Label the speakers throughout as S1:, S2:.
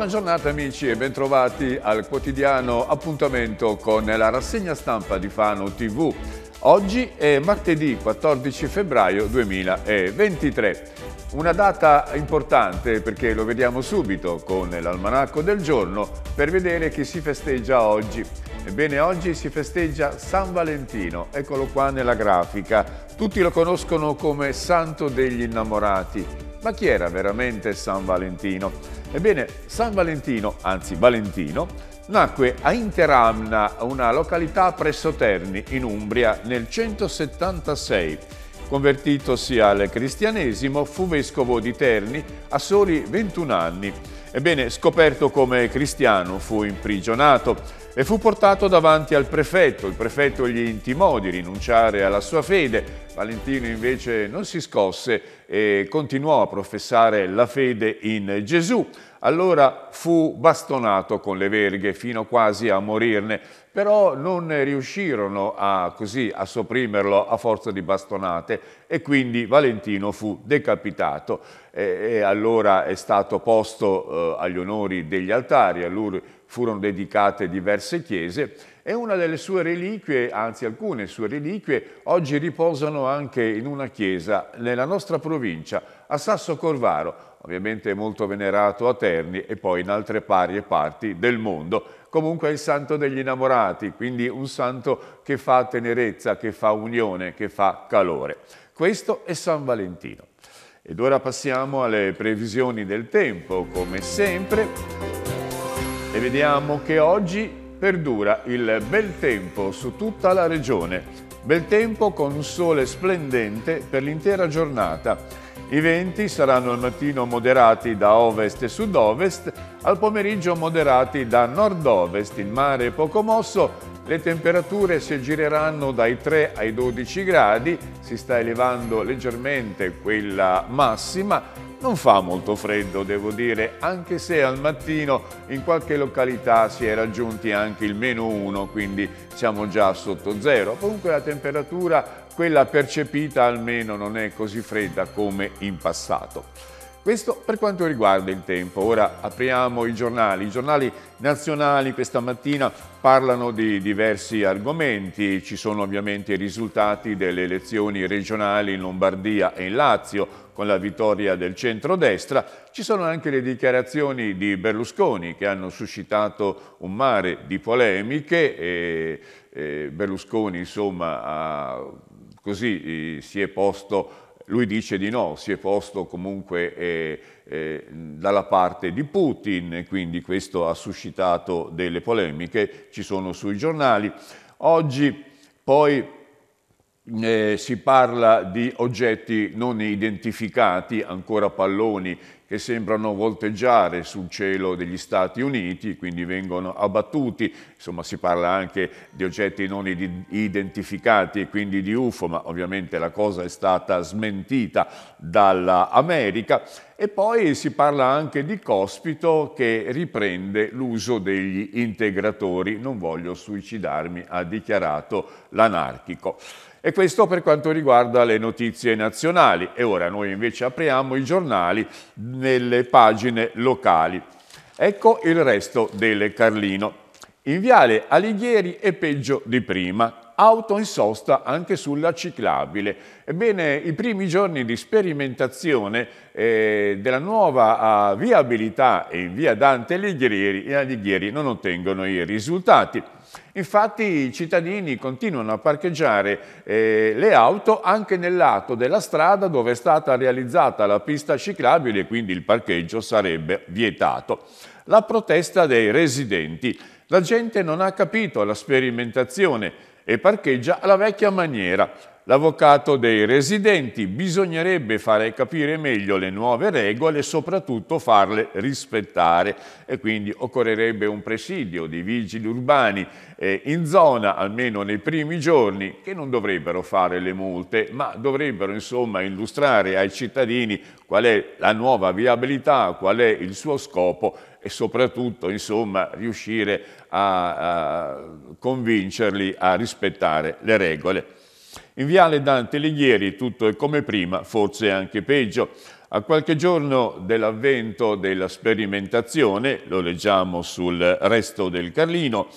S1: Buona giornata amici e bentrovati al quotidiano appuntamento con la rassegna stampa di Fano TV. Oggi è martedì 14 febbraio 2023. Una data importante perché lo vediamo subito con l'almanacco del giorno per vedere chi si festeggia oggi. Ebbene, oggi si festeggia San Valentino, eccolo qua nella grafica. Tutti lo conoscono come santo degli innamorati. Ma chi era veramente San Valentino? Ebbene, San Valentino, anzi Valentino, nacque a Interamna, una località presso Terni, in Umbria, nel 176 Convertitosi al cristianesimo, fu vescovo di Terni a soli 21 anni. Ebbene, scoperto come cristiano, fu imprigionato e fu portato davanti al prefetto. Il prefetto gli intimò di rinunciare alla sua fede. Valentino invece non si scosse e continuò a professare la fede in Gesù. Allora fu bastonato con le verghe fino quasi a morirne, però non riuscirono a, così, a sopprimerlo a forza di bastonate e quindi Valentino fu decapitato e, e allora è stato posto eh, agli onori degli altari, a lui furono dedicate diverse chiese e una delle sue reliquie, anzi alcune sue reliquie, oggi riposano anche in una chiesa nella nostra provincia, a Sasso Corvaro, ovviamente molto venerato a Terni e poi in altre pari parti del mondo, comunque è il santo degli innamorati, quindi un santo che fa tenerezza, che fa unione, che fa calore. Questo è San Valentino. Ed ora passiamo alle previsioni del tempo, come sempre, e vediamo che oggi perdura il bel tempo su tutta la regione. Bel tempo con un sole splendente per l'intera giornata i venti saranno al mattino moderati da ovest e sud-ovest, al pomeriggio moderati da nord-ovest, il mare è poco mosso, le temperature si aggireranno dai 3 ai 12 gradi, si sta elevando leggermente quella massima, non fa molto freddo, devo dire, anche se al mattino in qualche località si è raggiunti anche il meno 1, quindi siamo già sotto zero. Comunque la temperatura quella percepita almeno non è così fredda come in passato. Questo per quanto riguarda il tempo. Ora apriamo i giornali. I giornali nazionali questa mattina parlano di diversi argomenti. Ci sono ovviamente i risultati delle elezioni regionali in Lombardia e in Lazio con la vittoria del centrodestra. Ci sono anche le dichiarazioni di Berlusconi che hanno suscitato un mare di polemiche. E, e eh, Berlusconi insomma ha così eh, si è posto lui dice di no, si è posto comunque eh, eh, dalla parte di Putin, quindi questo ha suscitato delle polemiche, ci sono sui giornali. Oggi poi eh, si parla di oggetti non identificati, ancora palloni che sembrano volteggiare sul cielo degli Stati Uniti, quindi vengono abbattuti, insomma si parla anche di oggetti non identificati, quindi di UFO, ma ovviamente la cosa è stata smentita dall'America. E poi si parla anche di Cospito che riprende l'uso degli integratori, non voglio suicidarmi, ha dichiarato l'anarchico. E questo per quanto riguarda le notizie nazionali. E ora noi invece apriamo i giornali nelle pagine locali. Ecco il resto del Carlino. In viale Alighieri è peggio di prima. Auto in sosta anche sulla ciclabile. Ebbene, i primi giorni di sperimentazione eh, della nuova ah, viabilità in via Dante Alighieri, in Alighieri non ottengono i risultati. Infatti i cittadini continuano a parcheggiare eh, le auto anche nel lato della strada dove è stata realizzata la pista ciclabile, e quindi il parcheggio sarebbe vietato. La protesta dei residenti. La gente non ha capito la sperimentazione e parcheggia alla vecchia maniera. L'avvocato dei residenti bisognerebbe fare capire meglio le nuove regole e soprattutto farle rispettare e quindi occorrerebbe un presidio di vigili urbani eh, in zona almeno nei primi giorni che non dovrebbero fare le multe ma dovrebbero insomma illustrare ai cittadini qual è la nuova viabilità, qual è il suo scopo e soprattutto insomma, riuscire a, a convincerli a rispettare le regole. In viale Dante Alighieri tutto è come prima, forse anche peggio. A qualche giorno dell'avvento della sperimentazione, lo leggiamo sul resto del Carlino,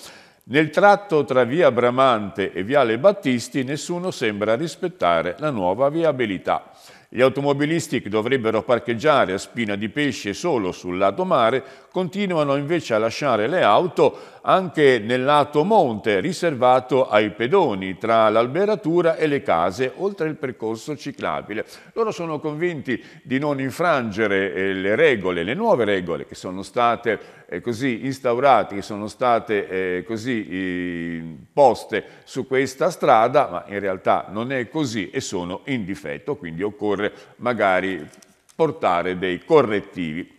S1: nel tratto tra via Bramante e viale Battisti nessuno sembra rispettare la nuova viabilità. Gli automobilisti che dovrebbero parcheggiare a spina di pesce solo sul lato mare continuano invece a lasciare le auto anche nel lato monte riservato ai pedoni tra l'alberatura e le case oltre il percorso ciclabile. Loro sono convinti di non infrangere eh, le regole, le nuove regole che sono state eh, così instaurate, che sono state eh, così poste su questa strada, ma in realtà non è così e sono in difetto, quindi occorre occorre magari portare dei correttivi.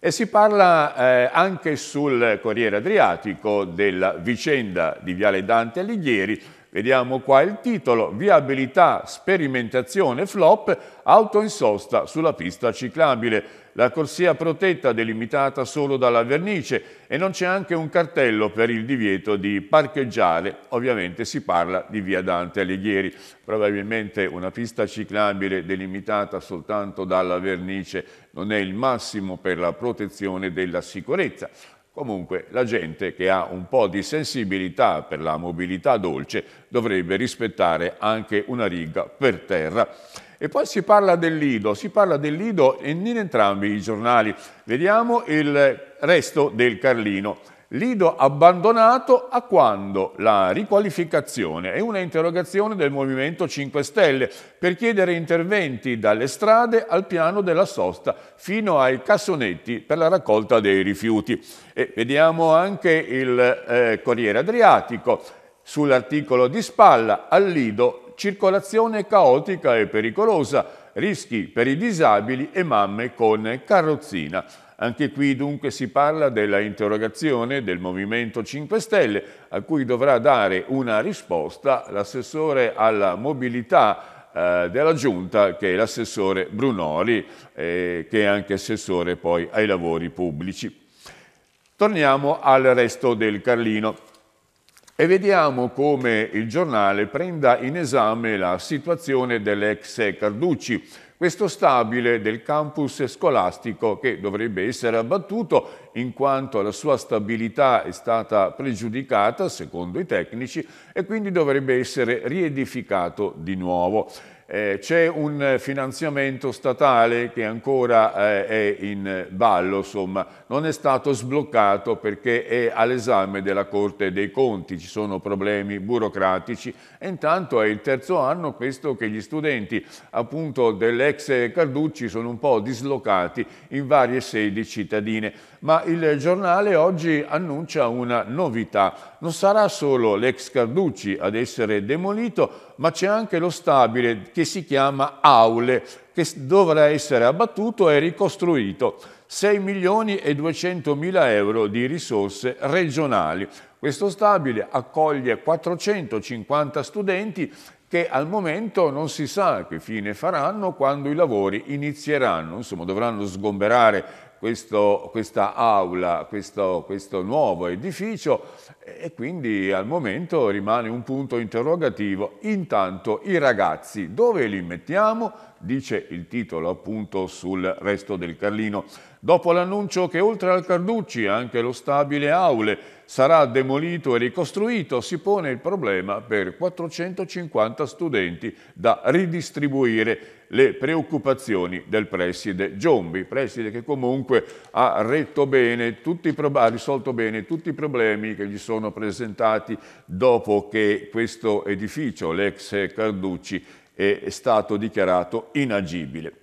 S1: E si parla eh, anche sul Corriere Adriatico della vicenda di Viale Dante Alighieri. Vediamo qua il titolo, viabilità, sperimentazione, flop, auto in sosta sulla pista ciclabile. La corsia protetta delimitata solo dalla vernice e non c'è anche un cartello per il divieto di parcheggiare. Ovviamente si parla di via Dante Alighieri, probabilmente una pista ciclabile delimitata soltanto dalla vernice non è il massimo per la protezione della sicurezza. Comunque la gente che ha un po' di sensibilità per la mobilità dolce dovrebbe rispettare anche una riga per terra. E poi si parla del Lido, si parla del Lido in entrambi i giornali. Vediamo il resto del Carlino. Lido abbandonato a quando la riqualificazione è una interrogazione del Movimento 5 Stelle per chiedere interventi dalle strade al piano della sosta fino ai cassonetti per la raccolta dei rifiuti. E vediamo anche il eh, Corriere Adriatico, Sull'articolo di spalla, al Lido, circolazione caotica e pericolosa, rischi per i disabili e mamme con carrozzina. Anche qui dunque si parla della interrogazione del Movimento 5 Stelle a cui dovrà dare una risposta l'assessore alla mobilità eh, della Giunta che è l'assessore Brunori eh, che è anche assessore poi ai lavori pubblici. Torniamo al resto del Carlino. E vediamo come il giornale prenda in esame la situazione dell'ex Carducci, questo stabile del campus scolastico che dovrebbe essere abbattuto in quanto la sua stabilità è stata pregiudicata, secondo i tecnici, e quindi dovrebbe essere riedificato di nuovo. Eh, c'è un finanziamento statale che ancora eh, è in ballo, insomma, non è stato sbloccato perché è all'esame della Corte dei Conti, ci sono problemi burocratici e intanto è il terzo anno questo che gli studenti appunto dell'ex Carducci sono un po' dislocati in varie sedi cittadine ma il giornale oggi annuncia una novità. Non sarà solo l'ex Carducci ad essere demolito, ma c'è anche lo stabile che si chiama Aule, che dovrà essere abbattuto e ricostruito. 6 milioni e 200 mila euro di risorse regionali. Questo stabile accoglie 450 studenti che al momento non si sa che fine faranno quando i lavori inizieranno, insomma dovranno sgomberare questo, questa aula, questo, questo nuovo edificio e quindi al momento rimane un punto interrogativo. Intanto i ragazzi dove li mettiamo? Dice il titolo appunto sul resto del Carlino dopo l'annuncio che oltre al Carducci anche lo stabile Aule sarà demolito e ricostruito, si pone il problema per 450 studenti da ridistribuire le preoccupazioni del preside Giombi, preside che comunque ha, bene ha risolto bene tutti i problemi che gli sono presentati dopo che questo edificio, l'ex Carducci, è stato dichiarato inagibile.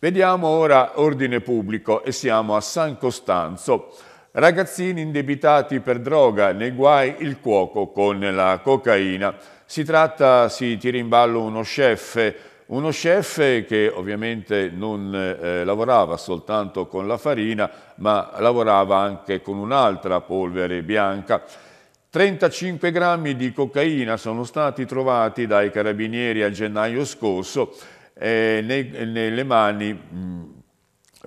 S1: Vediamo ora ordine pubblico e siamo a San Costanzo. Ragazzini indebitati per droga, nei guai il cuoco con la cocaina. Si tratta, si tira in ballo uno chef, uno chef che ovviamente non eh, lavorava soltanto con la farina, ma lavorava anche con un'altra polvere bianca. 35 grammi di cocaina sono stati trovati dai carabinieri a gennaio scorso eh, nei, nelle mani, mh, mm,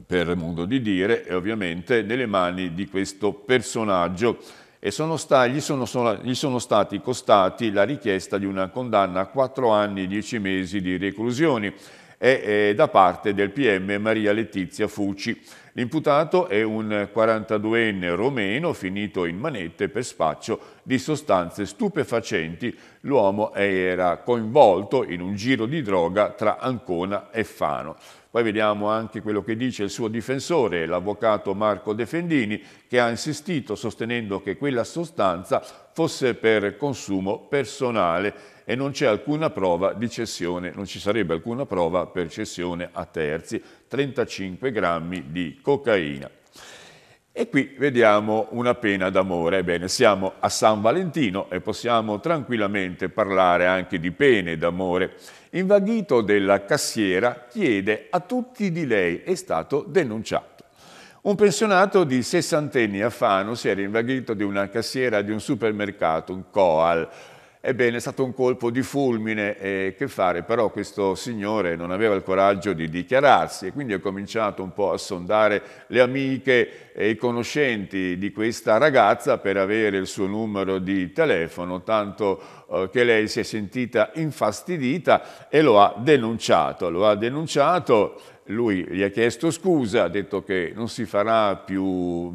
S1: per modo di dire, e ovviamente nelle mani di questo personaggio e sono stati, gli, sono, sono, gli, sono, stati costati la richiesta di una condanna a 4 anni e 10 mesi di reclusione e, e, eh, da parte del PM Maria Letizia Fuci. L'imputato è un 42enne romeno finito in manette per spaccio di sostanze stupefacenti. L'uomo era coinvolto in un giro di droga tra Ancona e Fano. Poi vediamo anche quello che dice il suo difensore, l'avvocato Marco Defendini, che ha insistito sostenendo che quella sostanza fosse per consumo personale e non c'è alcuna prova di cessione, non ci sarebbe alcuna prova per cessione a terzi. 35 grammi di cocaina. E qui vediamo una pena d'amore. Ebbene, siamo a San Valentino e possiamo tranquillamente parlare anche di pene d'amore. Invaghito della cassiera, chiede a tutti di lei, è stato denunciato. Un pensionato di 60 anni a Fano si era invaghito di una cassiera di un supermercato, un Coal, Ebbene, è stato un colpo di fulmine, eh, che fare? Però questo signore non aveva il coraggio di dichiararsi e quindi ha cominciato un po' a sondare le amiche e i conoscenti di questa ragazza per avere il suo numero di telefono, tanto eh, che lei si è sentita infastidita e lo ha denunciato. Lo ha denunciato lui gli ha chiesto scusa, ha detto che non si farà più,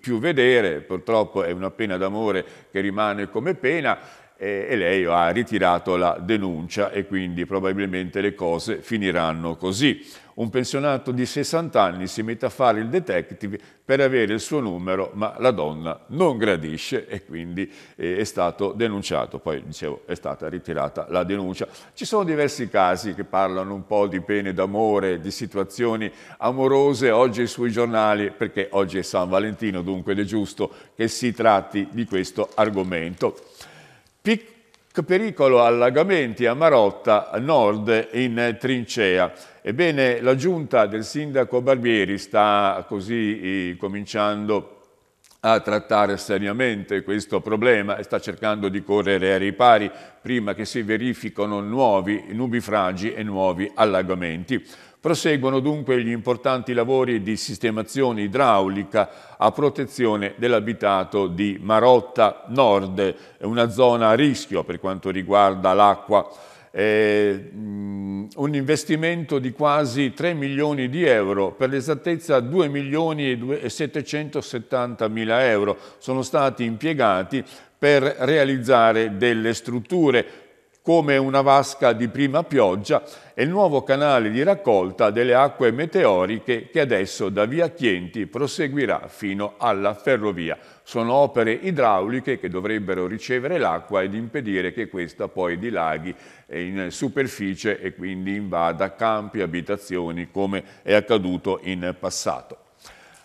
S1: più vedere, purtroppo è una pena d'amore che rimane come pena e lei ha ritirato la denuncia e quindi probabilmente le cose finiranno così. Un pensionato di 60 anni si mette a fare il detective per avere il suo numero, ma la donna non gradisce e quindi eh, è stato denunciato. Poi, dicevo, è stata ritirata la denuncia. Ci sono diversi casi che parlano un po' di pene d'amore, di situazioni amorose oggi sui giornali, perché oggi è San Valentino, dunque ed è giusto che si tratti di questo argomento. Pic pericolo allagamenti a Marotta, nord, in trincea. Ebbene, la giunta del sindaco Barbieri sta così eh, cominciando a trattare seriamente questo problema e sta cercando di correre ai ripari prima che si verificano nuovi nubifragi e nuovi allagamenti. Proseguono dunque gli importanti lavori di sistemazione idraulica a protezione dell'abitato di Marotta Nord, una zona a rischio per quanto riguarda l'acqua. Eh, un investimento di quasi 3 milioni di euro, per l'esattezza 2 milioni e 770 mila euro sono stati impiegati per realizzare delle strutture come una vasca di prima pioggia e il nuovo canale di raccolta delle acque meteoriche che adesso da via Chienti proseguirà fino alla ferrovia. Sono opere idrauliche che dovrebbero ricevere l'acqua ed impedire che questa poi dilaghi in superficie e quindi invada campi, abitazioni come è accaduto in passato.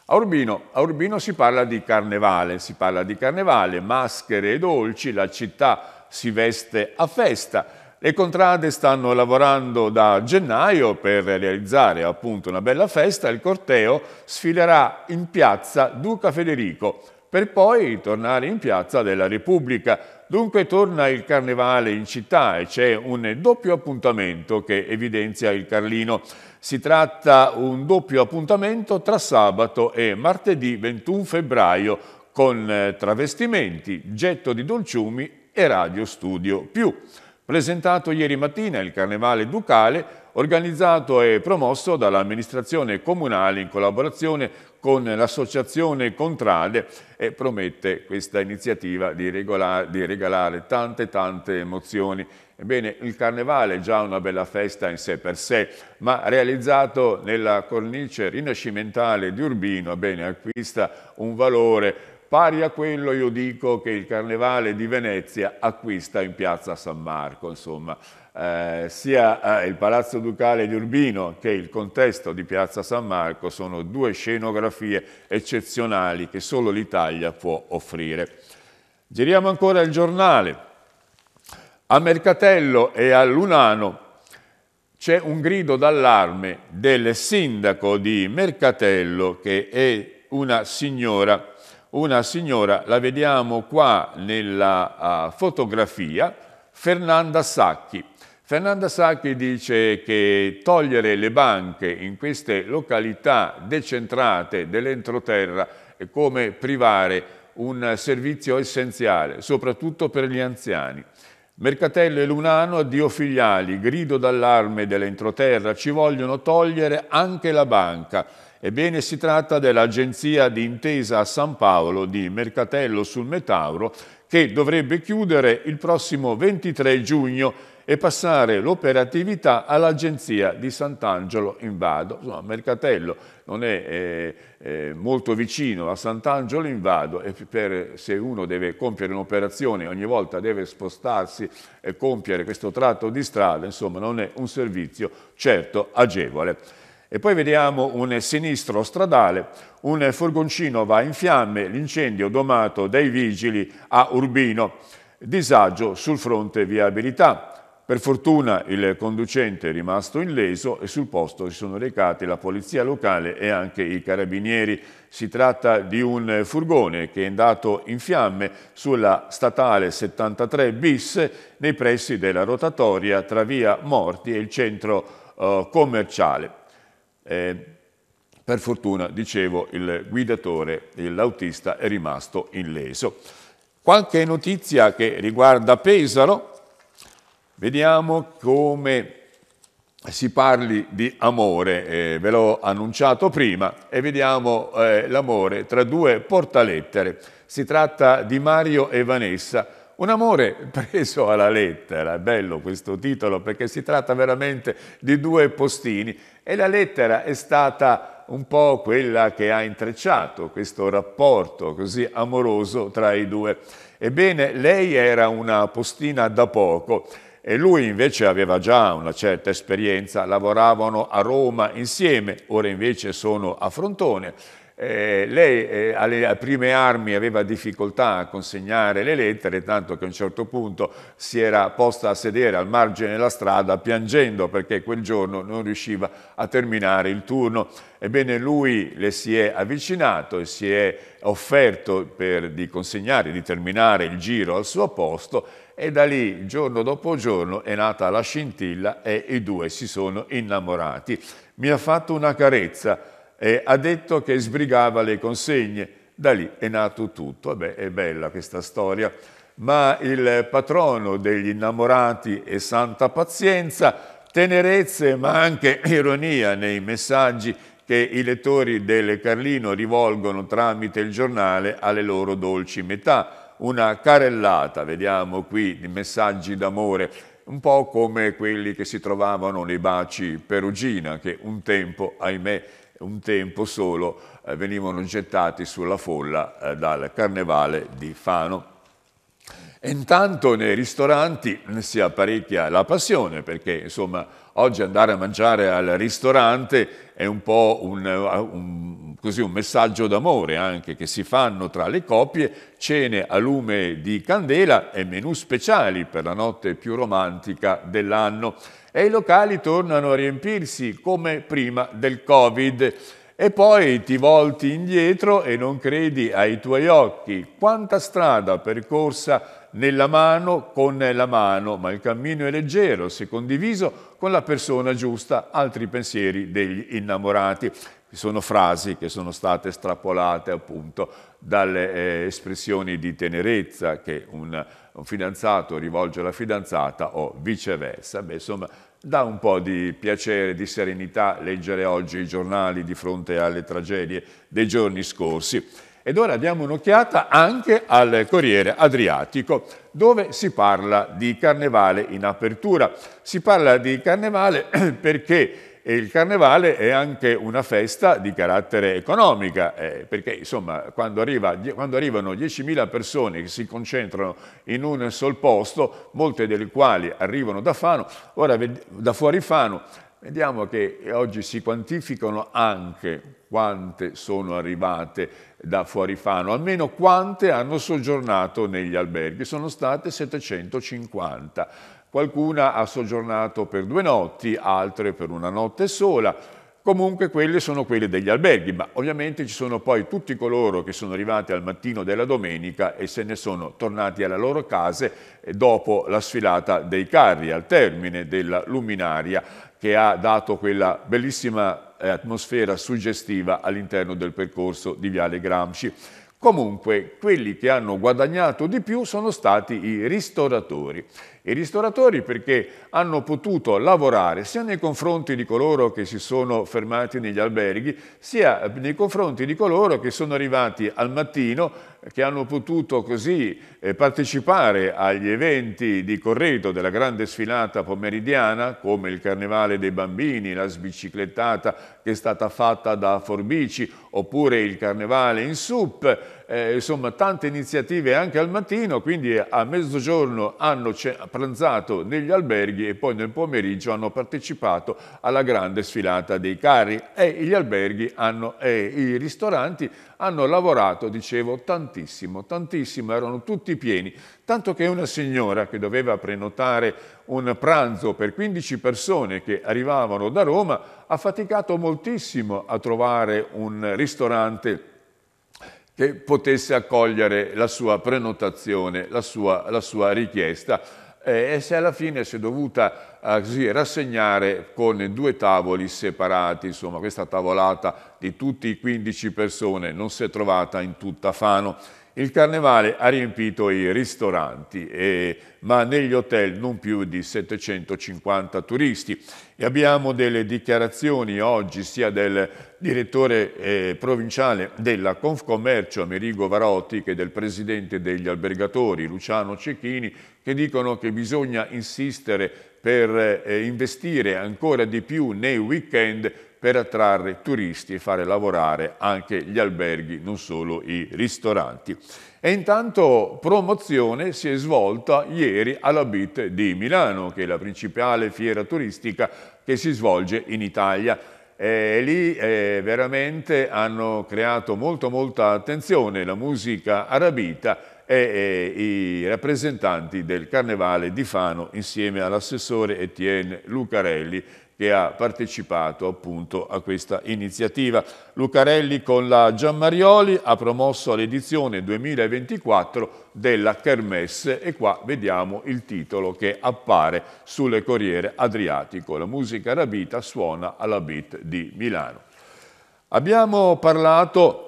S1: A Urbino, a Urbino si parla di carnevale, si parla di carnevale, maschere e dolci, la città si veste a festa. Le contrade stanno lavorando da gennaio per realizzare appunto una bella festa. Il corteo sfilerà in piazza Duca Federico per poi tornare in piazza della Repubblica. Dunque torna il carnevale in città e c'è un doppio appuntamento che evidenzia il Carlino. Si tratta un doppio appuntamento tra sabato e martedì 21 febbraio con eh, travestimenti, getto di dolciumi e Radio Studio Più. Presentato ieri mattina il Carnevale Ducale, organizzato e promosso dall'amministrazione comunale in collaborazione con l'associazione Contrade e promette questa iniziativa di, regolare, di regalare tante tante emozioni. Ebbene, il Carnevale è già una bella festa in sé per sé, ma realizzato nella cornice rinascimentale di Urbino, bene, acquista un valore Pari a quello io dico che il Carnevale di Venezia acquista in piazza San Marco, insomma, eh, sia eh, il Palazzo Ducale di Urbino che il contesto di piazza San Marco sono due scenografie eccezionali che solo l'Italia può offrire. Giriamo ancora il giornale. A Mercatello e a Lunano c'è un grido d'allarme del sindaco di Mercatello che è una signora una signora, la vediamo qua nella uh, fotografia, Fernanda Sacchi. Fernanda Sacchi dice che togliere le banche in queste località decentrate dell'entroterra è come privare un servizio essenziale, soprattutto per gli anziani. Mercatello e Lunano, addio filiali, grido d'allarme dell'entroterra, ci vogliono togliere anche la banca. Ebbene, si tratta dell'agenzia di intesa a San Paolo di Mercatello sul Metauro che dovrebbe chiudere il prossimo 23 giugno e passare l'operatività all'agenzia di Sant'Angelo in Vado. Insomma, Mercatello non è eh, eh, molto vicino a Sant'Angelo in Vado e per, se uno deve compiere un'operazione ogni volta deve spostarsi e compiere questo tratto di strada, insomma non è un servizio certo agevole. E poi vediamo un sinistro stradale, un furgoncino va in fiamme, l'incendio domato dai vigili a Urbino, disagio sul fronte viabilità. Per fortuna il conducente è rimasto illeso e sul posto si sono recati la polizia locale e anche i carabinieri. Si tratta di un furgone che è andato in fiamme sulla statale 73 bis nei pressi della rotatoria tra via Morti e il centro eh, commerciale. Eh, per fortuna, dicevo, il guidatore, l'autista, è rimasto illeso. Qualche notizia che riguarda Pesaro, vediamo come si parli di amore, eh, ve l'ho annunciato prima, e vediamo eh, l'amore tra due portalettere. Si tratta di Mario e Vanessa, un amore preso alla lettera, è bello questo titolo perché si tratta veramente di due postini e la lettera è stata un po' quella che ha intrecciato questo rapporto così amoroso tra i due. Ebbene, lei era una postina da poco e lui invece aveva già una certa esperienza, lavoravano a Roma insieme, ora invece sono a Frontone. Eh, lei eh, alle prime armi aveva difficoltà a consegnare le lettere, tanto che a un certo punto si era posta a sedere al margine della strada piangendo perché quel giorno non riusciva a terminare il turno. Ebbene lui le si è avvicinato e si è offerto per, di consegnare, di terminare il giro al suo posto e da lì, giorno dopo giorno, è nata la scintilla e i due si sono innamorati. Mi ha fatto una carezza, eh, ha detto che sbrigava le consegne. Da lì è nato tutto. Vabbè, è bella questa storia. Ma il patrono degli innamorati è santa pazienza, tenerezze ma anche ironia nei messaggi che i lettori del Carlino rivolgono tramite il giornale alle loro dolci metà. Una carellata, vediamo qui, di messaggi d'amore, un po' come quelli che si trovavano nei baci Perugina, che un tempo, ahimè, un tempo solo eh, venivano gettati sulla folla eh, dal carnevale di Fano intanto nei ristoranti si apparecchia la passione perché insomma oggi andare a mangiare al ristorante è un po' un, un, così, un messaggio d'amore anche che si fanno tra le coppie, cene a lume di candela e menù speciali per la notte più romantica dell'anno. E i locali tornano a riempirsi come prima del Covid e poi ti volti indietro e non credi ai tuoi occhi. Quanta strada percorsa nella mano con la mano, ma il cammino è leggero se condiviso con la persona giusta, altri pensieri degli innamorati. Sono frasi che sono state estrapolate appunto dalle eh, espressioni di tenerezza che un, un, fidanzato rivolge alla fidanzata o viceversa. Beh, insomma, dà un po' di piacere, di serenità leggere oggi i giornali di fronte alle tragedie dei giorni scorsi. Ed ora diamo un'occhiata anche al Corriere Adriatico, dove si parla di carnevale in apertura. Si parla di carnevale perché il carnevale è anche una festa di carattere economico, eh, perché insomma, quando, arriva, quando, arrivano 10.000 persone che si concentrano in un sol posto, molte delle quali arrivano da, Fano, ora, da fuori Fano, Vediamo che oggi si quantificano anche quante sono arrivate da Fuorifano, almeno quante hanno soggiornato negli alberghi, sono state 750. Qualcuna ha soggiornato per due notti, altre per una notte sola. Comunque quelle sono quelle degli alberghi, ma ovviamente ci sono poi tutti coloro che sono arrivati al mattino della domenica e se ne sono tornati alle loro case eh, dopo la sfilata dei carri al termine della luminaria che ha dato quella bellissima eh, atmosfera suggestiva all'interno del percorso di Viale Gramsci. Comunque, quelli che hanno guadagnato di più sono stati i ristoratori i ristoratori perché hanno potuto lavorare sia nei confronti di coloro che si sono fermati negli alberghi, sia nei confronti di coloro che sono arrivati al mattino, che hanno potuto così eh, partecipare agli eventi di corredo della grande sfilata pomeridiana, come il Carnevale dei Bambini, la sbiciclettata che è stata fatta da Forbici, oppure il Carnevale in Sup, eh, insomma tante iniziative anche al mattino, quindi a mezzogiorno hanno pranzato negli alberghi e poi nel pomeriggio hanno partecipato alla grande sfilata dei carri e gli alberghi hanno, e i ristoranti hanno lavorato, dicevo, tantissimo, tantissimo, erano tutti pieni, tanto che una signora che doveva prenotare un pranzo per 15 persone che arrivavano da Roma ha faticato moltissimo a trovare un ristorante che potesse accogliere la sua prenotazione, la sua, la sua richiesta eh, e se alla fine si è dovuta eh, ah, così, rassegnare con due tavoli separati, insomma questa tavolata di tutti i 15 persone non si è trovata in tutta Fano. Il carnevale ha riempito i ristoranti, eh, ma negli hotel non più di 750 turisti e abbiamo delle dichiarazioni oggi sia del direttore eh, provinciale della Confcommercio Amerigo Varotti che del presidente degli albergatori Luciano Cecchini che dicono che bisogna insistere per eh, investire ancora di più nei weekend per attrarre turisti e fare lavorare anche gli alberghi, non solo i ristoranti. E intanto promozione si è svolta ieri alla BIT di Milano, che è la principale fiera turistica che si svolge in Italia. E lì eh, veramente hanno creato molto molta attenzione la musica arabita e, e i rappresentanti del Carnevale di Fano insieme all'assessore Etienne Lucarelli che ha partecipato appunto a questa iniziativa. Lucarelli con la Giammarioli ha promosso l'edizione 2024 della Kermesse e qua vediamo il titolo che appare sulle Corriere Adriatico. La musica rabita suona alla beat di Milano. Abbiamo parlato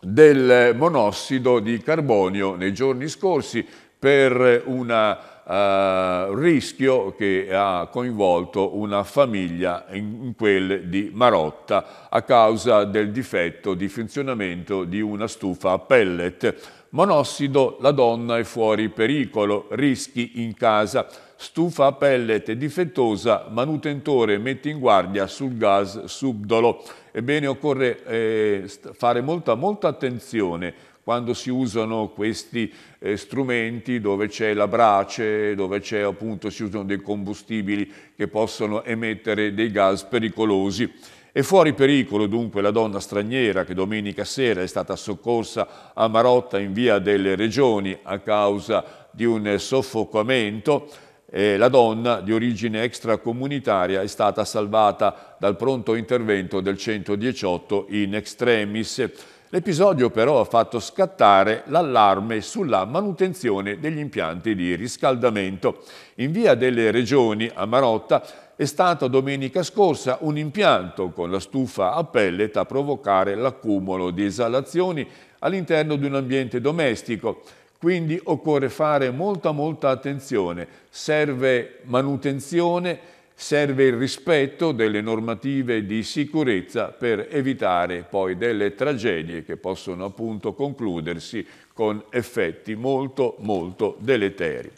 S1: del monossido di carbonio nei giorni scorsi per una eh, rischio che ha coinvolto una famiglia in, in quel di Marotta a causa del difetto di funzionamento di una stufa a pellet. Monossido, la donna è fuori pericolo, rischi in casa, stufa a pellet difettosa, manutentore mette in guardia sul gas subdolo. Ebbene occorre eh, fare molta, molta attenzione quando si usano questi eh, strumenti dove c'è la brace, dove appunto, si usano dei combustibili che possono emettere dei gas pericolosi. È fuori pericolo dunque la donna straniera che domenica sera è stata soccorsa a Marotta in via delle Regioni a causa di un soffocamento. Eh, la donna di origine extracomunitaria è stata salvata dal pronto intervento del 118 in extremis. L'episodio però ha fatto scattare l'allarme sulla manutenzione degli impianti di riscaldamento. In via delle regioni a Marotta è stato domenica scorsa un impianto con la stufa a pellet a provocare l'accumulo di esalazioni all'interno di un ambiente domestico. Quindi occorre fare molta molta attenzione, serve manutenzione serve il rispetto delle normative di sicurezza per evitare poi delle tragedie che possono appunto concludersi con effetti molto molto deleteri.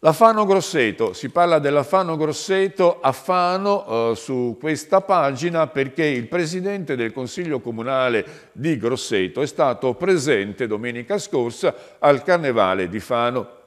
S1: La Fano Grosseto, si parla della Fano Grosseto a Fano eh, su questa pagina perché il presidente del Consiglio Comunale di Grosseto è stato presente domenica scorsa al Carnevale di Fano,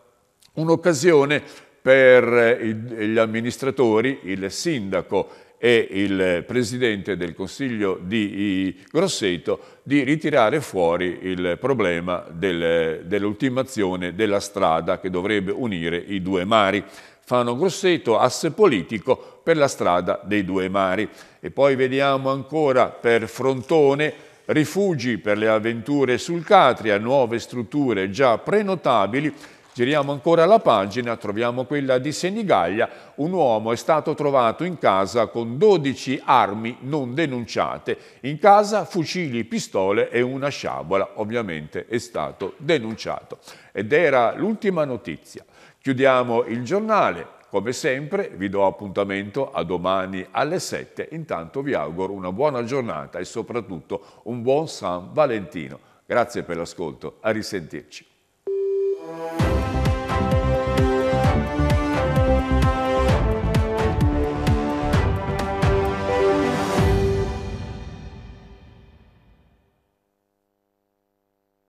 S1: un'occasione per eh, gli amministratori, il sindaco e il presidente del Consiglio di Grosseto di ritirare fuori il problema del, dell'ultimazione della strada che dovrebbe unire i due mari. Fano Grosseto, asse politico per la strada dei due mari. E poi vediamo ancora per Frontone rifugi per le avventure sul Catria, nuove strutture già prenotabili Giriamo ancora la pagina, troviamo quella di Senigallia. Un uomo è stato trovato in casa con 12 armi non denunciate. In casa fucili, pistole e una sciabola. Ovviamente è stato denunciato. Ed era l'ultima notizia. Chiudiamo il giornale. Come sempre vi do appuntamento a domani alle 7. Intanto vi auguro una buona giornata e soprattutto un buon San Valentino. Grazie per l'ascolto, a risentirci. Música